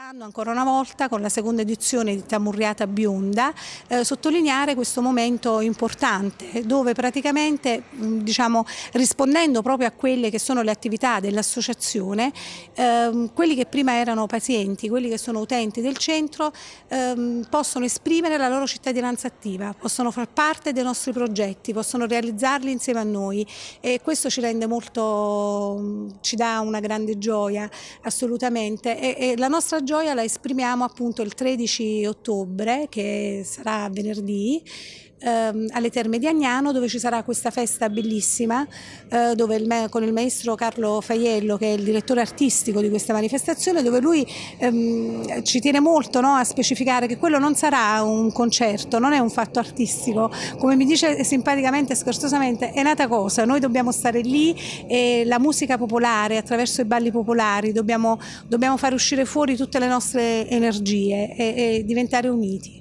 Quest'anno ancora una volta con la seconda edizione di Tamurriata Bionda eh, sottolineare questo momento importante dove praticamente diciamo, rispondendo proprio a quelle che sono le attività dell'associazione ehm, quelli che prima erano pazienti, quelli che sono utenti del centro ehm, possono esprimere la loro cittadinanza attiva, possono far parte dei nostri progetti, possono realizzarli insieme a noi e questo ci rende molto, ci dà una grande gioia assolutamente e, e la nostra gioia gioia la esprimiamo appunto il 13 ottobre, che sarà venerdì, ehm, alle Terme di Agnano dove ci sarà questa festa bellissima eh, il con il maestro Carlo Faiello che è il direttore artistico di questa manifestazione dove lui ehm, ci tiene molto no, a specificare che quello non sarà un concerto, non è un fatto artistico, come mi dice simpaticamente e scherzosamente è nata cosa, noi dobbiamo stare lì e la musica popolare attraverso i balli popolari dobbiamo, dobbiamo far uscire fuori tutte le nostre energie e, e diventare uniti.